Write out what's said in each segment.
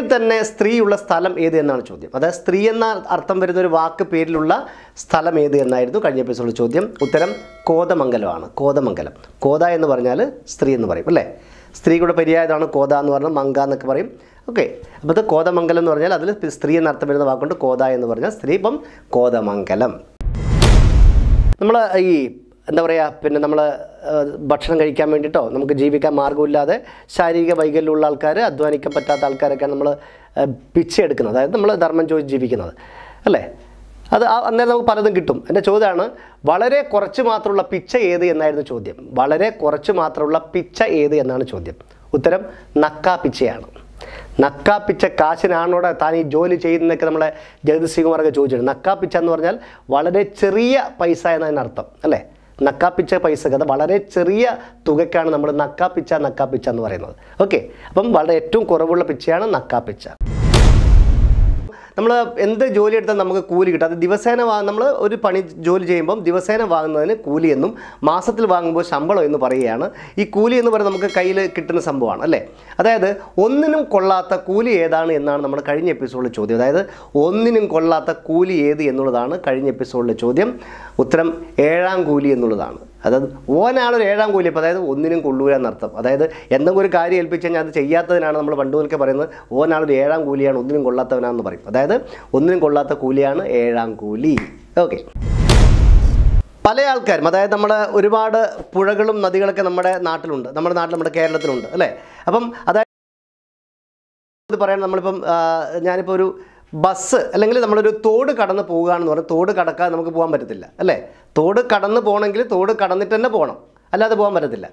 പേരിൽ തന്നെ സ്ത്രീയുള്ള സ്ഥലം ഏത് എന്നാണ് ചോദ്യം അതായത് സ്ത്രീ എന്ന അർത്ഥം വരുന്ന ഒരു വാക്ക് പേരിലുള്ള സ്ഥലം ഏത് എന്നായിരുന്നു കഴിഞ്ഞ എപ്പിസോഡ് ചോദ്യം ഉത്തരം കോതമംഗലമാണ് കോതമംഗലം കോത എന്ന് പറഞ്ഞാൽ സ്ത്രീ എന്ന് പറയും അല്ലേ സ്ത്രീകളുടെ പര്യായതാണ് കോത എന്ന് പറഞ്ഞാൽ മംഗ എന്നൊക്കെ പറയും ഓക്കെ അപ്പോൾ ഇത് കോതമംഗലം എന്ന് പറഞ്ഞാൽ അതിൽ സ്ത്രീ എന്ന അർത്ഥം വരുന്ന വാക്കുണ്ട് കോത എന്ന് പറഞ്ഞാൽ സ്ത്രീ ഇപ്പം കോതമംഗലം നമ്മൾ ഈ എന്താ പറയുക പിന്നെ നമ്മൾ ഭക്ഷണം കഴിക്കാൻ വേണ്ടിയിട്ടോ നമുക്ക് ജീവിക്കാൻ മാർഗ്ഗമില്ലാതെ ശാരീരിക വൈകല്യമുള്ള ആൾക്കാർ അധ്വാനിക്കാൻ പറ്റാത്ത ആൾക്കാരൊക്കെയാണ് നമ്മൾ പിച്ചെടുക്കുന്നത് അതായത് നമ്മൾ ധർമ്മം ചോദിച്ച് ജീവിക്കുന്നത് അല്ലേ അത് അന്നേരം നമുക്ക് പലതും കിട്ടും എൻ്റെ ചോദ്യമാണ് വളരെ കുറച്ച് മാത്രമുള്ള പിച്ച ഏത് എന്നായിരുന്നു ചോദ്യം വളരെ കുറച്ച് മാത്രമുള്ള പിച്ച ഏത് എന്നാണ് ചോദ്യം ഉത്തരം നക്കാ പിച്ചയാണ് നക്കാപ്പിച്ച കാശിനാണോടെ താൻ ഈ ജോലി ചെയ്യുന്നതൊക്കെ നമ്മളെ ജഗതി സിംഗ് മാർഗ്ഗം ചോദിച്ചിട്ടുണ്ട് നക്കാപ്പിച്ച എന്ന് പറഞ്ഞാൽ വളരെ ചെറിയ പൈസ എന്നതിനർത്ഥം അല്ലേ നക്കാപ്പിച്ച പൈസ കഥ വളരെ ചെറിയ തുകയ്ക്കാണ് നമ്മൾ നക്കാപ്പിച്ച നക്കാപ്പിച്ച എന്ന് പറയുന്നത് ഓക്കെ അപ്പം വളരെ ഏറ്റവും കുറവുള്ള പിച്ചയാണ് നക്കാപ്പിച്ച നമ്മൾ എന്ത് ജോലി എടുത്താൽ നമുക്ക് കൂലി കിട്ടും അത് ദിവസേന വാ നമ്മൾ ഒരു പണി ജോലി ചെയ്യുമ്പം ദിവസേന വാങ്ങുന്നതിന് കൂലി എന്നും മാസത്തിൽ വാങ്ങുമ്പോൾ ശമ്പളം എന്ന് പറയുകയാണ് ഈ കൂലി എന്ന് പറയുന്നത് നമുക്ക് കയ്യിൽ കിട്ടുന്ന സംഭവമാണ് അല്ലേ അതായത് ഒന്നിനും കൊള്ളാത്ത കൂലി ഏതാണ് എന്നാണ് നമ്മൾ കഴിഞ്ഞ എപ്പിസോഡിൽ ചോദ്യം അതായത് ഒന്നിനും കൊള്ളാത്ത കൂലി ഏത് എന്നുള്ളതാണ് കഴിഞ്ഞ എപ്പിസോഡിലെ ചോദ്യം ഉത്തരം ഏഴാം കൂലി എന്നുള്ളതാണ് അതായത് ഓനാളൊരു ഏഴാം കൂലി അപ്പോൾ അതായത് ഒന്നിനും കൊള്ളൂല അർത്ഥം അതായത് എന്തെങ്കിലും ഒരു കാര്യം ഏൽപ്പിച്ചു കഴിഞ്ഞാൽ അത് ചെയ്യാത്തതിനാണ് നമ്മൾ പണ്ട് മുതൽക്കേ പറയുന്നത് ഓനാളൊരു ഏഴാം കൂലിയാണ് ഒന്നിനും കൊള്ളാത്തവനാണെന്ന് പറയും അതായത് ഒന്നിനും കൊള്ളാത്ത കൂലിയാണ് ഏഴാം കൂലി ഓക്കെ പല ആൾക്കാരും അതായത് നമ്മുടെ ഒരുപാട് പുഴകളും നദികളൊക്കെ നമ്മുടെ നാട്ടിലുണ്ട് നമ്മുടെ നാട്ടിൽ നമ്മുടെ കേരളത്തിലുണ്ട് അല്ലേ അപ്പം അതായത് പറയാൻ നമ്മളിപ്പം ഞാനിപ്പോൾ ഒരു ബസ് അല്ലെങ്കിൽ നമ്മളൊരു തോട് കടന്ന് പോകുകയാണെന്ന് പറഞ്ഞാൽ തോട് കടക്കാതെ നമുക്ക് പോകാൻ പറ്റത്തില്ല അല്ലേ തോട് കടന്ന് പോകണമെങ്കിൽ തോട് കടന്നിട്ട് തന്നെ പോകണം അല്ലാതെ പോകാൻ പറ്റത്തില്ല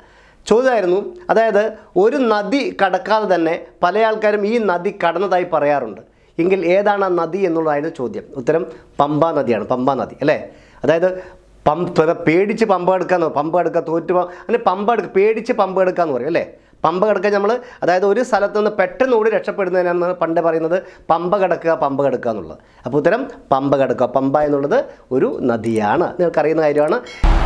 ചോദിച്ചായിരുന്നു അതായത് ഒരു നദി കടക്കാതെ തന്നെ പല ആൾക്കാരും ഈ നദി കടന്നതായി പറയാറുണ്ട് എങ്കിൽ ഏതാണ് ആ നദി എന്നുള്ളതായിരുന്നു ചോദ്യം ഉത്തരം പമ്പ നദിയാണ് പമ്പ നദി അല്ലേ അതായത് പമ്പ പേടിച്ച് പമ്പ എടുക്കാന്ന് പമ്പ എടുക്കുക തോറ്റ് അങ്ങനെ പമ്പ എടുക്കുക പേടിച്ച് പമ്പ എടുക്കാന്ന് പറയും അല്ലേ പമ്പ കിടക്കുക നമ്മൾ അതായത് ഒരു സ്ഥലത്ത് നിന്ന് പെട്ടെന്ന് ഓടി രക്ഷപ്പെടുന്നതിനാണ് പണ്ട് പറയുന്നത് പമ്പ കിടക്കുക പമ്പ കിടക്കുക എന്നുള്ളത് അപ്പോൾ ഉത്തരം പമ്പ കിടക്കുക പമ്പ എന്നുള്ളത് ഒരു നദിയാണ് നിങ്ങൾക്കറിയുന്ന കാര്യമാണ്